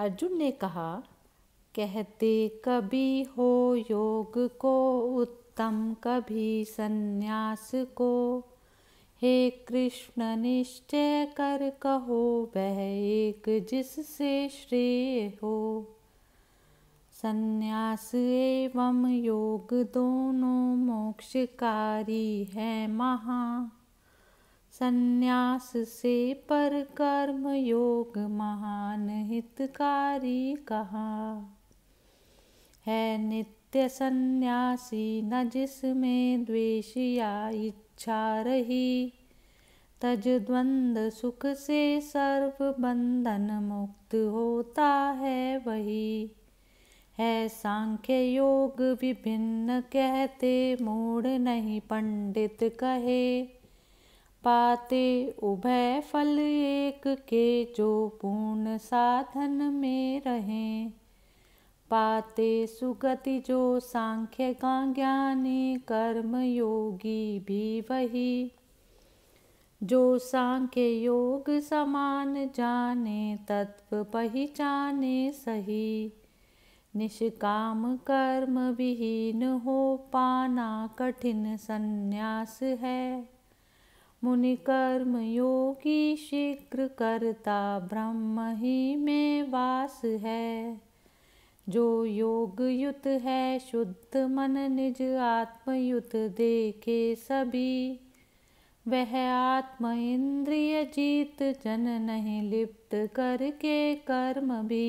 अर्जुन ने कहा कहते कभी हो योग को उत्तम कभी संन्यास को हे कृष्ण निश्चय कर कहो वह एक जिससे श्रेय हो संन्यास एवं योग दोनों मोक्षकारी है महा संन्यास से पर कर्म योग महान हितकारी कहा है नित्य सन्यासी न जिसमें द्वेष या इच्छा रही तज द्वंद सुख से सर्व बंधन मुक्त होता है वही है सांख्य योग विभिन्न कहते मूढ़ नहीं पंडित कहे पाते उभय फल एक के जो पूर्ण साधन में रहें पाते सुगति जो सांख्य का ज्ञानी कर्म योगी भी वही जो सांख्य योग समान जाने तत्व पहचाने सही निष्काम कर्म विहीन हो पाना कठिन संन्यास है मुनि कर्म योगी शीघ्र करता ब्रह्म ही में वास है जो योग युत है शुद्ध मन निज आत्मयुत देखे सभी वह आत्म इंद्रिय जीत जन नहीं लिप्त करके कर्म भी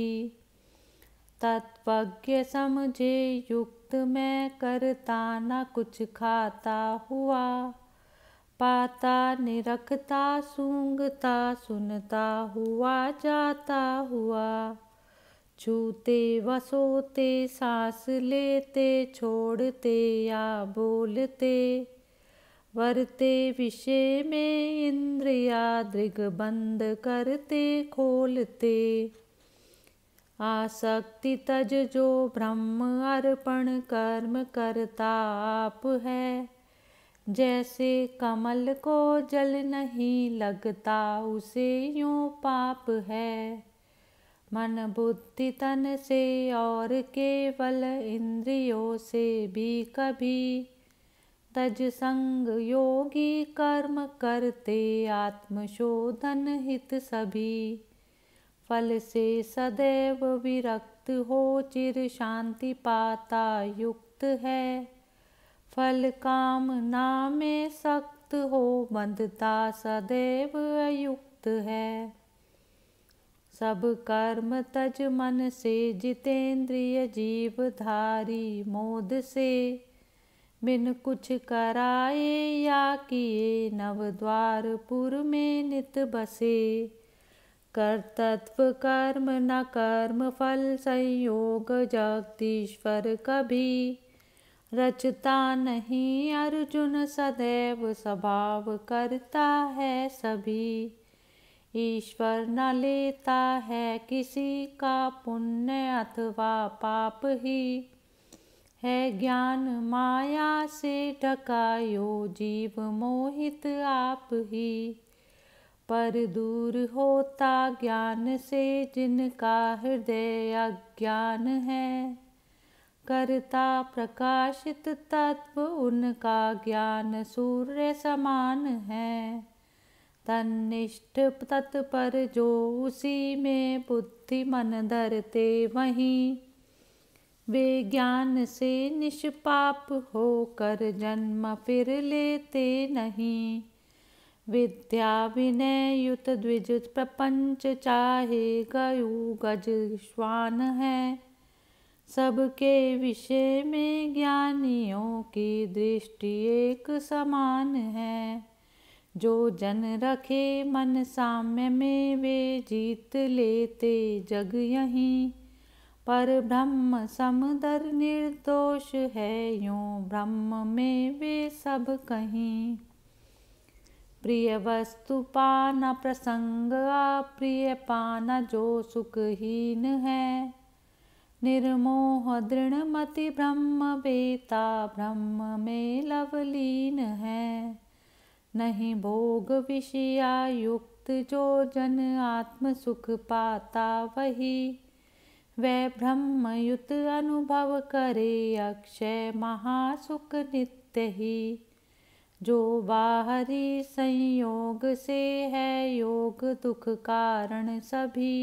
तत्वज्ञ समझे युक्त मैं करता न कुछ खाता हुआ पाता निरखता सूंघता सुनता हुआ जाता हुआ छूते वसोते सांस लेते छोड़ते या बोलते वरते विषय में इंद्रिया दृग बंद करते खोलते आसक्ति तज जो ब्रह्म अर्पण कर्म करता आप है जैसे कमल को जल नहीं लगता उसे यूं पाप है मन बुद्धि तन से और केवल इंद्रियों से भी कभी तज संग योगी कर्म करते आत्मशोधन हित सभी फल से सदैव विरक्त हो चिर शांति पाता युक्त है फल काम नामे सक्त हो बंधता सदैव युक्त है सब कर्म तज मन से जितेंद्रिय जीवधारी मोद से बिन कुछ कराए या किए नव द्वार पुर में नित बसे कर्तत्व कर्म न कर्म फल संयोग जगदीश्वर कभी रचता नहीं अर्जुन सदैव स्वभाव करता है सभी ईश्वर न लेता है किसी का पुण्य अथवा पाप ही है ज्ञान माया से ढका यो जीव मोहित आप ही पर दूर होता ज्ञान से जिनका हृदय अज्ञान है करता प्रकाशित तत्व उनका ज्ञान सूर्य समान है तनिष्ठ तत्पर जो उसी में बुद्धि मन धरते वहीं वे ज्ञान से निष्पाप होकर जन्म फिर लेते नहीं विद्या विनय युत द्विज प्रपंच चाहे गयु गज श्वान है सबके विषय में ज्ञानियों की दृष्टि एक समान है जो जन रखे मन साम्य में वे जीत लेते जग यहीं पर ब्रह्म समदर निर्दोष है यूं ब्रह्म में वे सब कहीं प्रिय वस्तु पाना प्रसंग प्रिय पाना जो सुखहीन है निर्मोह मति ब्रह्म बेता ब्रह्म में लवलीन है नहीं भोग विषया युक्त जो जन आत्म सुख पाता वही वह ब्रह्मयुत अनुभव करे अक्षय महासुख नित्य ही जो बाहरी संयोग से है योग दुख कारण सभी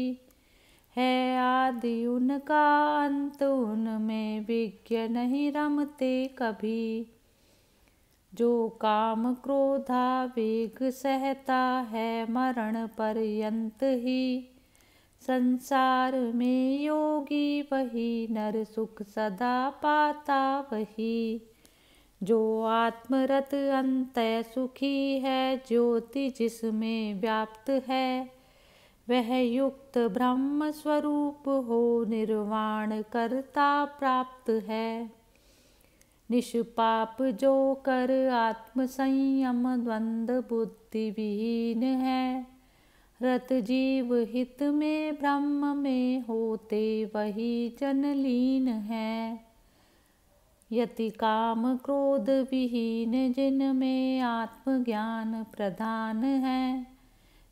है आदि उनका अंत उनमें विज्ञ नहीं रमते कभी जो काम क्रोधा वेग सहता है मरण पर्यंत ही संसार में योगी वही नर सुख सदा पाता वही जो आत्मरत अंत सुखी है ज्योति जिसमें व्याप्त है वह युक्त ब्रह्म स्वरूप हो निर्वाण करता प्राप्त है निष्पाप जो कर आत्म संयम द्वंद बुद्धि विहीन है रत जीव हित में ब्रह्म में होते वही जन लीन है यति काम क्रोध विहीन जिनमें आत्मज्ञान प्रधान है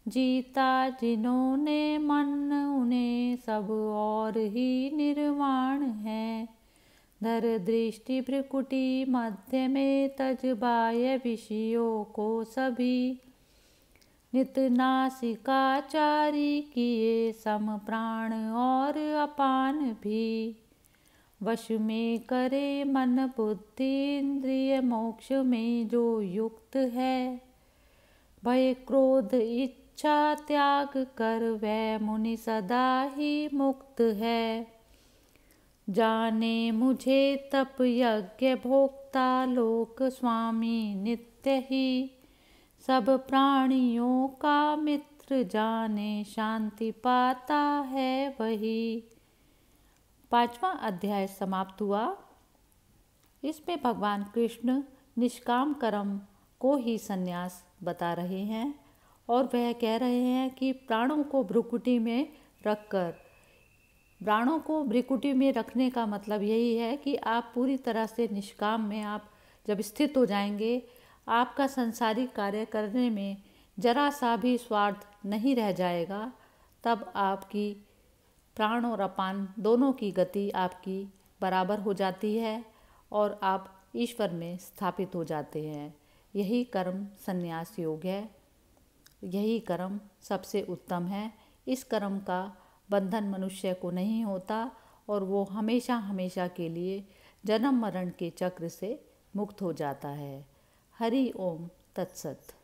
जीता जिन्होंने मन उन्हें सब और ही निर्वाण है धर दृष्टि भ्रिकुटी मध्य में तजबाय विषयों को सभी नित नासिकाचारी किए सम प्राण और अपान भी वश में करे मन बुद्धि इंद्रिय मोक्ष में जो युक्त है भय क्रोध इच्छा इच्छा त्याग कर वह मुनि सदा ही मुक्त है जाने मुझे तप यज्ञ भोक्ता लोक स्वामी नित्य ही सब प्राणियों का मित्र जाने शांति पाता है वही पांचवा अध्याय समाप्त हुआ इसमें भगवान कृष्ण निष्काम कर्म को ही संन्यास बता रहे हैं और वह कह रहे हैं कि प्राणों को भ्रुकुटी में रखकर प्राणों को भ्रिकुटी में रखने का मतलब यही है कि आप पूरी तरह से निष्काम में आप जब स्थित हो जाएंगे आपका संसारिक कार्य करने में जरा सा भी स्वार्थ नहीं रह जाएगा तब आपकी प्राण और अपान दोनों की गति आपकी बराबर हो जाती है और आप ईश्वर में स्थापित हो जाते हैं यही कर्म संन्यास योग है यही कर्म सबसे उत्तम है इस कर्म का बंधन मनुष्य को नहीं होता और वो हमेशा हमेशा के लिए जन्म मरण के चक्र से मुक्त हो जाता है हरि ओम तत्सत